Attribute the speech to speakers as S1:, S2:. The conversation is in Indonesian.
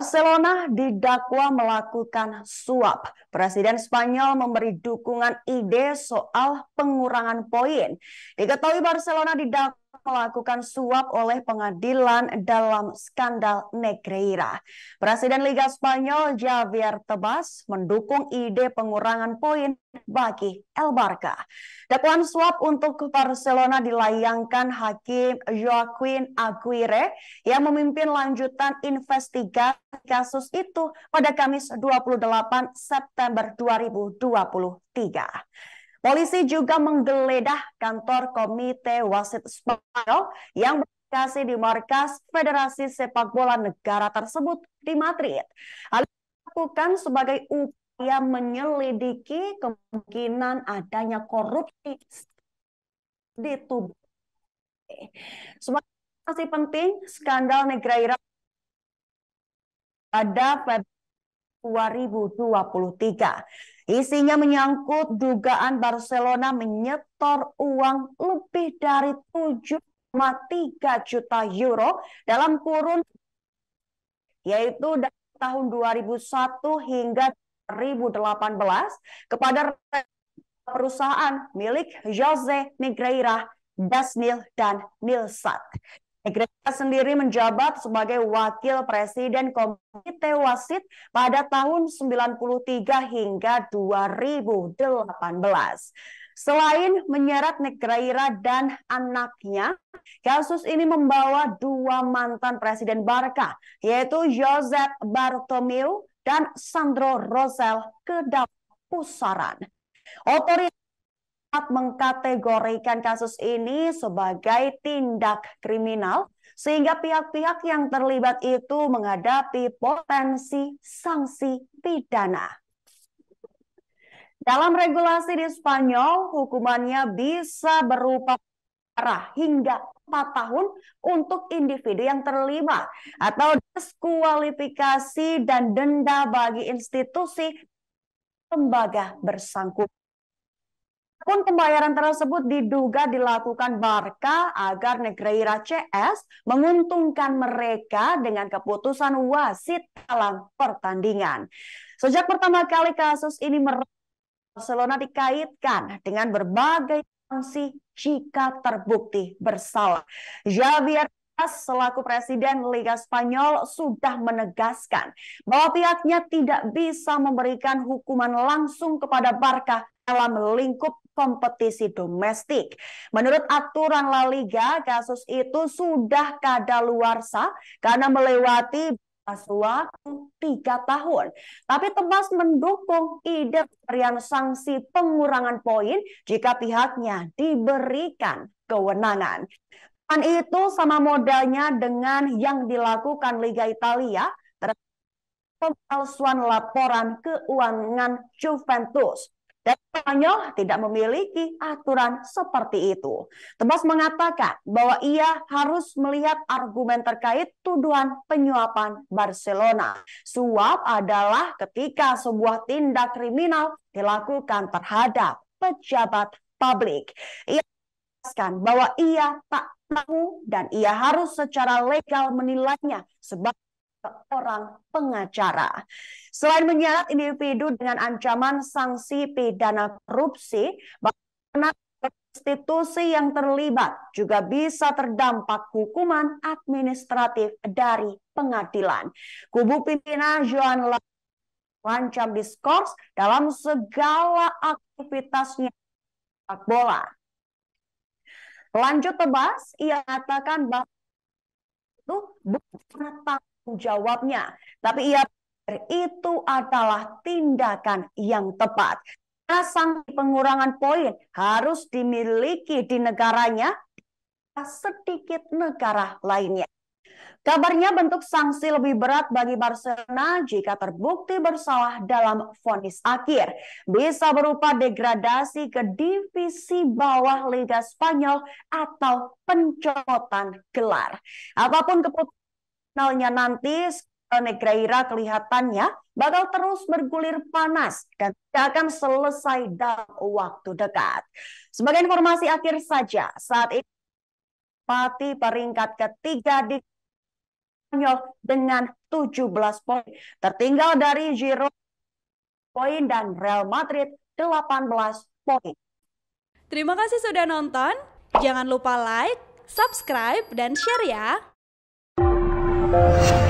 S1: Barcelona didakwa melakukan suap. Presiden Spanyol memberi dukungan ide soal pengurangan poin. Diketahui Barcelona didakwa melakukan suap oleh pengadilan dalam skandal Negreira. Presiden Liga Spanyol Javier Tebas mendukung ide pengurangan poin bagi El Barca. Dakwaan suap untuk Barcelona dilayangkan Hakim Joaquin Aguirre yang memimpin lanjutan investigasi kasus itu pada Kamis 28 September 2023. Polisi juga menggeledah kantor Komite Wasit Spanyol yang berlokasi di markas Federasi Sepak Bola Negara tersebut di Madrid. Hal dilakukan sebagai upaya menyelidiki kemungkinan adanya korupsi di tubuh. Sebagai masih penting, skandal Negreira pada 2023. Isinya menyangkut dugaan Barcelona menyetor uang lebih dari 7,3 juta euro dalam kurun yaitu dari tahun 2001 hingga 2018 kepada perusahaan milik Jose Negreira, Dasnil, dan Nilsat. Negreta sendiri menjabat sebagai wakil presiden Komite Wasit pada tahun 93 hingga 2018. Selain menyeret Negreira dan anaknya, kasus ini membawa dua mantan Presiden Barca, yaitu Josep Bartomeu dan Sandro Rosel ke dalam pusaran. Otoritas sempat mengkategorikan kasus ini sebagai tindak kriminal sehingga pihak-pihak yang terlibat itu menghadapi potensi sanksi pidana. Dalam regulasi di Spanyol, hukumannya bisa berupa penjara hingga 4 tahun untuk individu yang terlibat atau diskualifikasi dan denda bagi institusi lembaga bersangkutan. Adapun pembayaran tersebut diduga dilakukan Barca agar Negreira CS menguntungkan mereka dengan keputusan wasit dalam pertandingan. Sejak pertama kali kasus ini Barcelona dikaitkan dengan berbagai sanksi jika terbukti bersalah. Javier selaku Presiden Liga Spanyol sudah menegaskan bahwa pihaknya tidak bisa memberikan hukuman langsung kepada Barca dalam lingkup kompetisi domestik. Menurut aturan La Liga, kasus itu sudah kadaluarsa karena melewati waktu tiga tahun. Tapi Tebas mendukung ide perian sanksi pengurangan poin jika pihaknya diberikan kewenangan. Dan itu sama modalnya dengan yang dilakukan Liga Italia terhadap pemalsuan laporan keuangan Juventus. Dan Spanyol tidak memiliki aturan seperti itu. Tebas mengatakan bahwa ia harus melihat argumen terkait tuduhan penyuapan Barcelona. Suap adalah ketika sebuah tindak kriminal dilakukan terhadap pejabat publik. Ia menjelaskan bahwa ia tak tahu dan ia harus secara legal menilainya sebagai seorang pengacara. Selain menyeret individu dengan ancaman sanksi pidana korupsi, bahkan institusi yang terlibat juga bisa terdampak hukuman administratif dari pengadilan. Kubu pimpinan Joan lancam diskors dalam segala aktivitasnya sepak bola. Lanjut tebas, ia katakan bahwa itu bukan jawabnya. Tapi ia itu adalah tindakan yang tepat. Sang pengurangan poin harus dimiliki di negaranya sedikit negara lainnya. Kabarnya bentuk sanksi lebih berat bagi Barcelona jika terbukti bersalah dalam vonis akhir. Bisa berupa degradasi ke divisi bawah Liga Spanyol atau pencopotan gelar. Apapun keputusan finalnya nanti eh, Negreira kelihatannya bakal terus bergulir panas dan tidak akan selesai dalam waktu dekat. Sebagai informasi akhir saja, saat ini Pati peringkat ketiga di Spanyol dengan 17 poin. Tertinggal dari Giro poin dan Real Madrid 18 poin. Terima kasih sudah nonton. Jangan lupa like, subscribe, dan share ya. Thank you.